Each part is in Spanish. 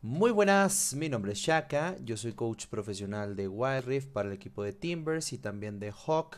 Muy buenas, mi nombre es Shaka, yo soy coach profesional de Wild Rift para el equipo de Timbers y también de Hawk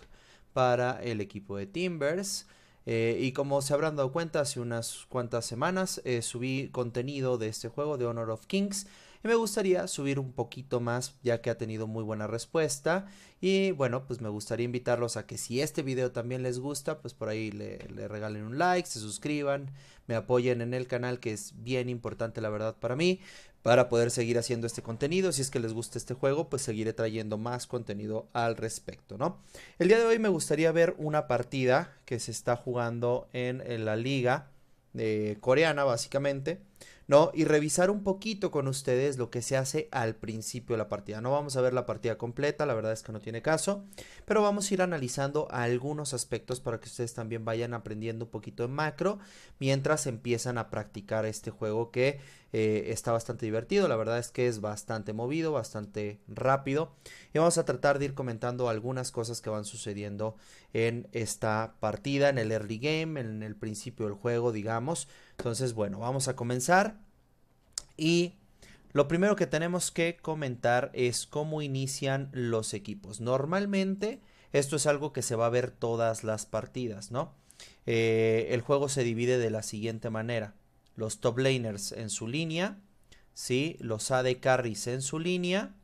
para el equipo de Timbers. Eh, y como se habrán dado cuenta, hace unas cuantas semanas eh, subí contenido de este juego de Honor of Kings y me gustaría subir un poquito más ya que ha tenido muy buena respuesta y bueno pues me gustaría invitarlos a que si este video también les gusta pues por ahí le, regalen un like, se suscriban, me apoyen en el canal que es bien importante la verdad para mí para poder seguir haciendo este contenido. Si es que les gusta este juego, pues seguiré trayendo más contenido al respecto, ¿no? El día de hoy me gustaría ver una partida que se está jugando en, la liga eh, coreana, básicamente. ¿no? Y revisar un poquito con ustedes lo que se hace al principio de la partida. No vamos a ver la partida completa, la verdad es que no tiene caso, pero vamos a ir analizando algunos aspectos para que ustedes también vayan aprendiendo un poquito en macro mientras empiezan a practicar este juego que eh, está bastante divertido, la verdad es que es bastante movido, bastante rápido y vamos a tratar de ir comentando algunas cosas que van sucediendo en esta partida, en el early game, en el principio del juego, digamos. Entonces, bueno, vamos a comenzar. Y lo primero que tenemos que comentar es cómo inician los equipos. Normalmente esto es algo que se va a ver todas las partidas, ¿no? Eh, el juego se divide de la siguiente manera. Los top laners en su línea, ¿sí? Los AD carries en su línea,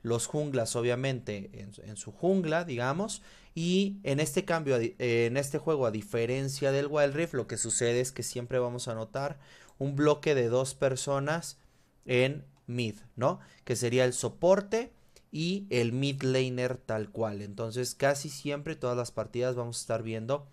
los junglas obviamente en, su jungla, digamos. Y en este cambio, en este juego, a diferencia del Wild Rift, lo que sucede es que siempre vamos a notar un bloque de dos personas en mid, ¿no? Que sería el soporte y el mid laner tal cual. Entonces casi siempre todas las partidas vamos a estar viendo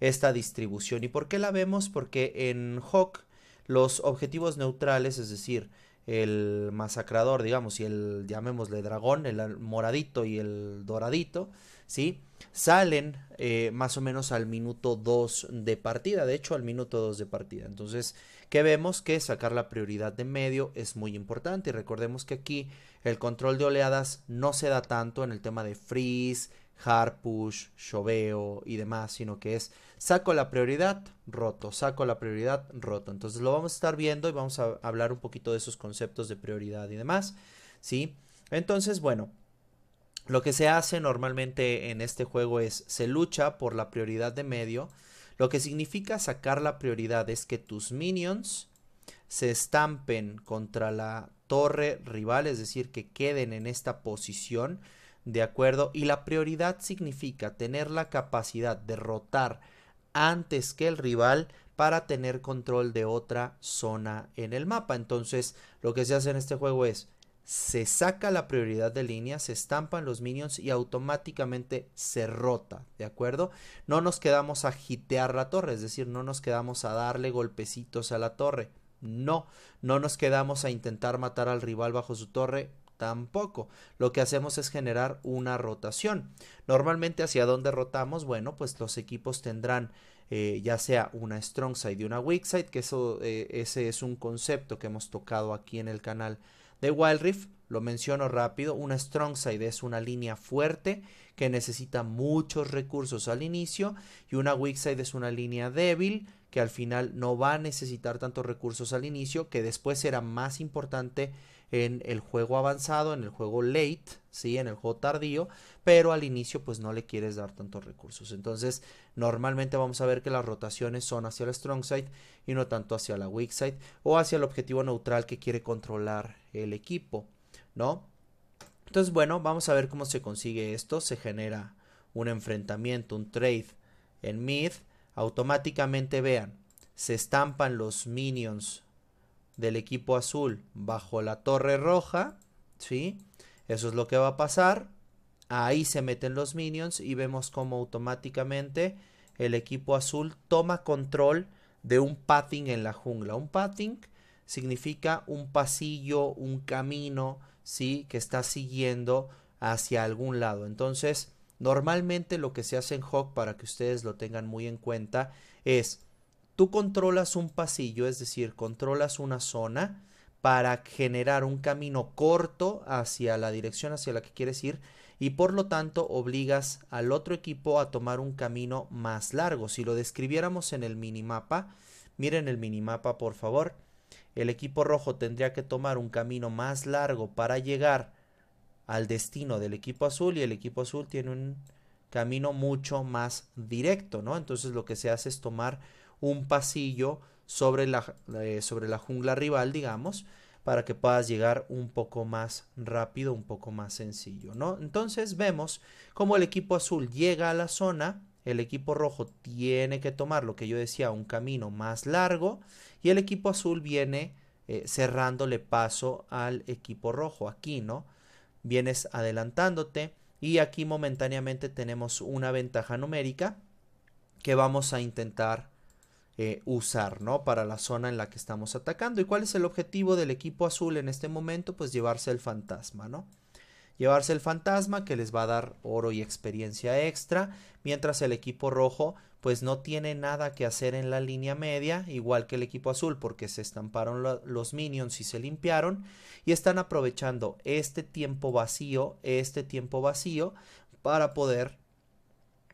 esta distribución. ¿Y por qué la vemos? Porque en Hawk los objetivos neutrales, es decir, el masacrador, digamos, y el, llamémosle dragón, el moradito y el doradito, ¿sí? Salen eh, más o menos al minuto 2 de partida, de hecho al minuto 2 de partida. Entonces, que vemos? Que sacar la prioridad de medio es muy importante y recordemos que aquí el control de oleadas no se da tanto en el tema de freeze, hard push, lloveo y demás, sino que es saco la prioridad, roto, saco la prioridad, roto. Entonces lo vamos a estar viendo y vamos a hablar un poquito de esos conceptos de prioridad y demás, ¿sí? Entonces, bueno, lo que se hace normalmente en este juego es se lucha por la prioridad de medio. Lo que significa sacar la prioridad es que tus minions se estampen contra la torre rival, es decir, que queden en esta posición ¿de acuerdo? Y la prioridad significa tener la capacidad de rotar antes que el rival para tener control de otra zona en el mapa. Entonces, lo que se hace en este juego es se saca la prioridad de línea, se estampan los minions y automáticamente se rota, ¿de acuerdo? No nos quedamos a jitear la torre, es decir, no nos quedamos a darle golpecitos a la torre. No, no nos quedamos a intentar matar al rival bajo su torre, tampoco. Lo que hacemos es generar una rotación. Normalmente hacia dónde rotamos, bueno, pues los equipos tendrán eh, ya sea una strong side y una weak side, que eso, eh, ese es un concepto que hemos tocado aquí en el canal de Wild Rift. Lo menciono rápido, una strong side es una línea fuerte que necesita muchos recursos al inicio y una weak side es una línea débil que al final no va a necesitar tantos recursos al inicio, que después será más importante en el juego avanzado, en el juego late, ¿sí? En el juego tardío, pero al inicio pues no le quieres dar tantos recursos. Entonces, normalmente vamos a ver que las rotaciones son hacia la strong side y no tanto hacia la weak side o hacia el objetivo neutral que quiere controlar el equipo, ¿no? Entonces, bueno, vamos a ver cómo se consigue esto. Se genera un enfrentamiento, un trade en mid. Automáticamente vean, se estampan los minions del equipo azul bajo la torre roja, ¿sí? Eso es lo que va a pasar. Ahí se meten los minions y vemos como automáticamente el equipo azul toma control de un pathing en la jungla. Un pathing significa un pasillo, un camino, ¿sí? Que está siguiendo hacia algún lado. Entonces, normalmente lo que se hace en Hawk, para que ustedes lo tengan muy en cuenta, es Tú controlas un pasillo, es decir, controlas una zona para generar un camino corto hacia la dirección hacia la que quieres ir y por lo tanto obligas al otro equipo a tomar un camino más largo. Si lo describiéramos en el minimapa, miren el minimapa por favor, el equipo rojo tendría que tomar un camino más largo para llegar al destino del equipo azul y el equipo azul tiene un camino mucho más directo, ¿no? Entonces lo que se hace es tomar un pasillo sobre la, eh, sobre la jungla rival, digamos, para que puedas llegar un poco más rápido, un poco más sencillo, ¿no? Entonces vemos cómo el equipo azul llega a la zona, el equipo rojo tiene que tomar lo que yo decía, un camino más largo, y el equipo azul viene eh, cerrándole paso al equipo rojo, aquí, ¿no? Vienes adelantándote y aquí momentáneamente tenemos una ventaja numérica que vamos a intentar eh, usar, ¿no? Para la zona en la que estamos atacando. ¿Y cuál es el objetivo del equipo azul en este momento? Pues llevarse el fantasma, ¿no? Llevarse el fantasma que les va a dar oro y experiencia extra, mientras el equipo rojo pues no tiene nada que hacer en la línea media, igual que el equipo azul, porque se estamparon los minions y se limpiaron, y están aprovechando este tiempo vacío, este tiempo vacío, para poder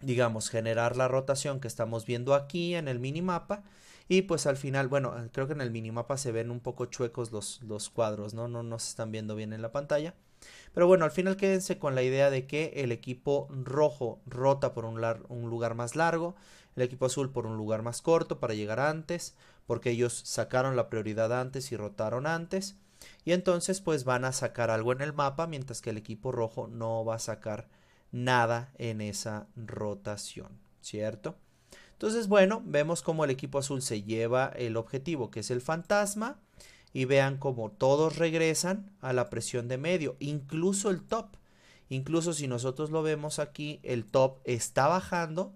digamos, generar la rotación que estamos viendo aquí en el minimapa. Y pues al final, bueno, creo que en el minimapa se ven un poco chuecos los, cuadros, ¿no? ¿no? se están viendo bien en la pantalla. Pero bueno, al final quédense con la idea de que el equipo rojo rota por un, un lugar más largo, el equipo azul por un lugar más corto para llegar antes, porque ellos sacaron la prioridad antes y rotaron antes. Y entonces pues van a sacar algo en el mapa, mientras que el equipo rojo no va a sacar nada en esa rotación, ¿cierto? Entonces, bueno, vemos cómo el equipo azul se lleva el objetivo, que es el fantasma, y vean cómo todos regresan a la presión de medio, incluso el top. Incluso si nosotros lo vemos aquí, el top está bajando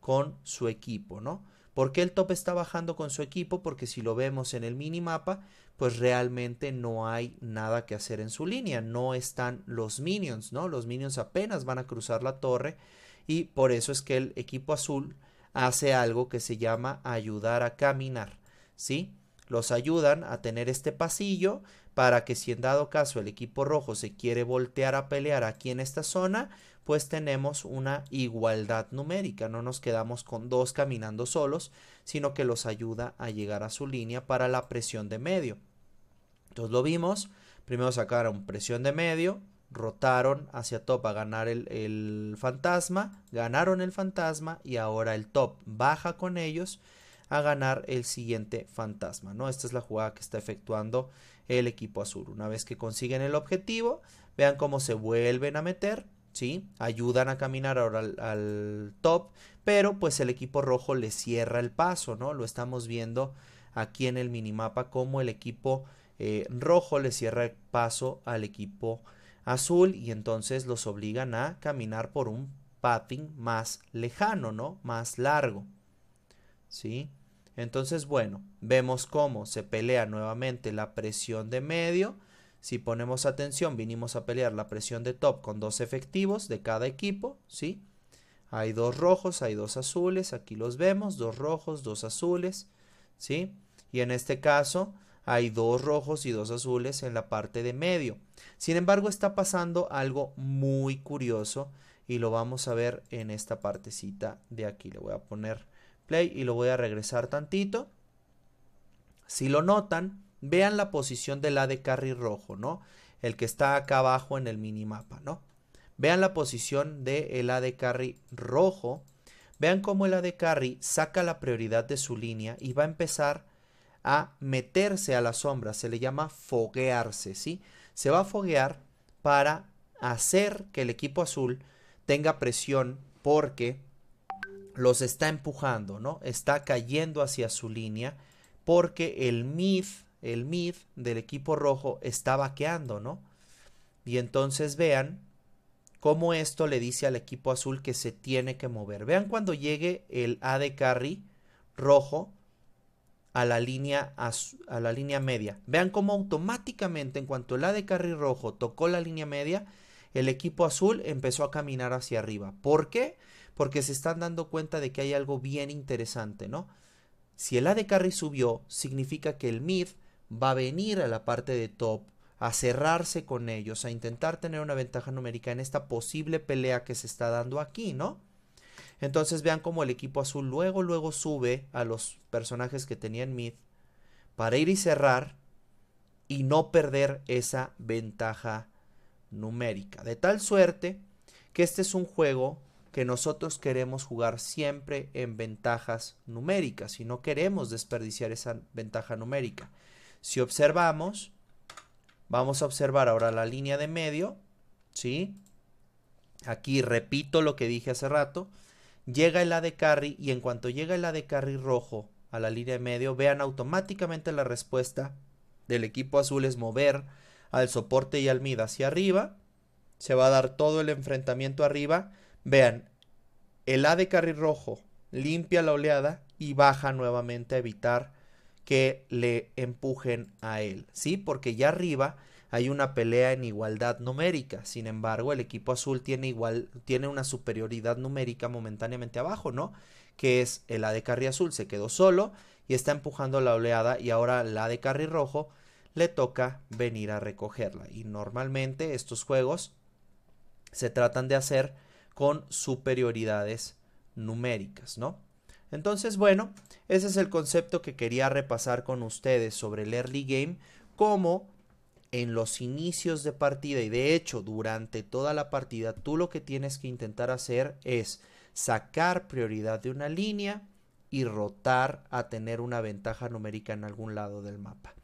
con su equipo, ¿no? ¿Por qué el top está bajando con su equipo? Porque si lo vemos en el minimapa, pues realmente no hay nada que hacer en su línea. No están los minions, ¿no? Los minions apenas van a cruzar la torre y por eso es que el equipo azul hace algo que se llama ayudar a caminar, ¿sí? los ayudan a tener este pasillo para que si en dado caso el equipo rojo se quiere voltear a pelear aquí en esta zona, pues tenemos una igualdad numérica, no nos quedamos con dos caminando solos, sino que los ayuda a llegar a su línea para la presión de medio. Entonces lo vimos, primero sacaron presión de medio, rotaron hacia top a ganar el, el fantasma, ganaron el fantasma y ahora el top baja con ellos a ganar el siguiente fantasma, ¿no? Esta es la jugada que está efectuando el equipo azul. Una vez que consiguen el objetivo, vean cómo se vuelven a meter, ¿sí? Ayudan a caminar ahora al, top, pero pues el equipo rojo le cierra el paso, ¿no? Lo estamos viendo aquí en el minimapa como el equipo eh, rojo le cierra el paso al equipo azul y entonces los obligan a caminar por un patín más lejano, ¿no? Más largo. ¿Sí? Entonces, bueno, vemos cómo se pelea nuevamente la presión de medio. Si ponemos atención, vinimos a pelear la presión de top con dos efectivos de cada equipo, ¿sí? Hay dos rojos, hay dos azules, aquí los vemos, dos rojos, dos azules, ¿sí? Y en este caso hay dos rojos y dos azules en la parte de medio. Sin embargo, está pasando algo muy curioso y lo vamos a ver en esta partecita de aquí. Le voy a poner y lo voy a regresar tantito. Si lo notan, vean la posición del AD de carry rojo, ¿no? El que está acá abajo en el minimapa, ¿no? Vean la posición del de A de carry rojo. Vean cómo el AD de carry saca la prioridad de su línea y va a empezar a meterse a la sombra. Se le llama foguearse, ¿sí? Se va a foguear para hacer que el equipo azul tenga presión porque los está empujando, ¿no? Está cayendo hacia su línea porque el mid, el mid del equipo rojo está vaqueando, ¿no? Y entonces vean cómo esto le dice al equipo azul que se tiene que mover. Vean cuando llegue el A de carry rojo a la línea a la línea media. Vean cómo automáticamente en cuanto el de carry rojo tocó la línea media, el equipo azul empezó a caminar hacia arriba. ¿Por qué? Porque se están dando cuenta de que hay algo bien interesante, ¿no? Si el de Carry subió, significa que el mid va a venir a la parte de top, a cerrarse con ellos, a intentar tener una ventaja numérica en esta posible pelea que se está dando aquí, ¿no? Entonces vean cómo el equipo azul luego, luego sube a los personajes que tenían mid para ir y cerrar y no perder esa ventaja numérica. De tal suerte que este es un juego que nosotros queremos jugar siempre en ventajas numéricas y no queremos desperdiciar esa ventaja numérica. Si observamos, vamos a observar ahora la línea de medio, ¿sí? Aquí repito lo que dije hace rato, llega el A de carry y en cuanto llega el A de carry rojo a la línea de medio, vean automáticamente la respuesta del equipo azul es mover al soporte y al mid hacia arriba. Se va a dar todo el enfrentamiento arriba. Vean, el A de carril rojo limpia la oleada y baja nuevamente a evitar que le empujen a él. ¿Sí? Porque ya arriba hay una pelea en igualdad numérica. Sin embargo, el equipo azul tiene, igual, tiene una superioridad numérica momentáneamente abajo, ¿no? Que es el A de carry azul se quedó solo y está empujando la oleada y ahora la de carry rojo le toca venir a recogerla. Y normalmente estos juegos se tratan de hacer con superioridades numéricas, ¿no? Entonces, bueno, ese es el concepto que quería repasar con ustedes sobre el early game, como en los inicios de partida y de hecho durante toda la partida, tú lo que tienes que intentar hacer es sacar prioridad de una línea y rotar a tener una ventaja numérica en algún lado del mapa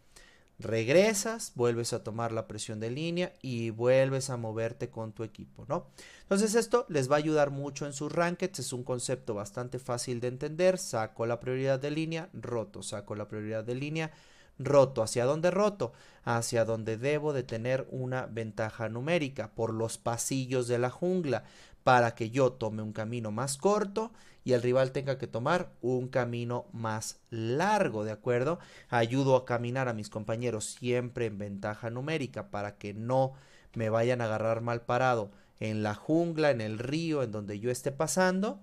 regresas, vuelves a tomar la presión de línea y vuelves a moverte con tu equipo, ¿no? Entonces esto les va a ayudar mucho en sus rankings, es un concepto bastante fácil de entender, saco la prioridad de línea, roto, saco la prioridad de línea, roto, ¿hacia dónde roto? Hacia donde debo de tener una ventaja numérica, por los pasillos de la jungla, para que yo tome un camino más corto y el rival tenga que tomar un camino más largo, ¿de acuerdo? Ayudo a caminar a mis compañeros siempre en ventaja numérica para que no me vayan a agarrar mal parado en la jungla, en el río, en donde yo esté pasando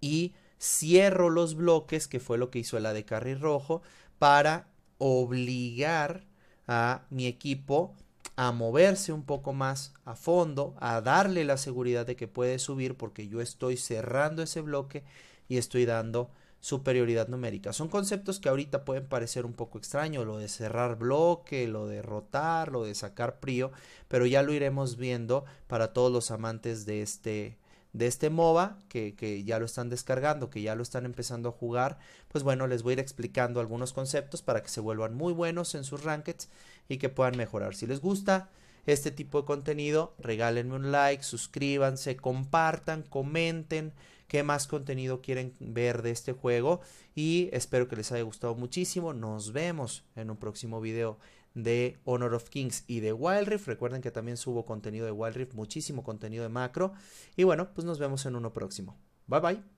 y cierro los bloques, que fue lo que hizo la de Carry Rojo, para obligar a mi equipo a moverse un poco más a fondo, a darle la seguridad de que puede subir porque yo estoy cerrando ese bloque y estoy dando superioridad numérica. Son conceptos que ahorita pueden parecer un poco extraños, lo de cerrar bloque, lo de rotar, lo de sacar prio, pero ya lo iremos viendo para todos los amantes de este de este MOBA, que, que, ya lo están descargando, que ya lo están empezando a jugar, pues bueno, les voy a ir explicando algunos conceptos para que se vuelvan muy buenos en sus rankings y que puedan mejorar. Si les gusta este tipo de contenido, regálenme un like, suscríbanse, compartan, comenten qué más contenido quieren ver de este juego y espero que les haya gustado muchísimo. Nos vemos en un próximo video de Honor of Kings y de Wild Rift. Recuerden que también subo contenido de Wild Rift, muchísimo contenido de macro. Y bueno, pues nos vemos en uno próximo. Bye bye.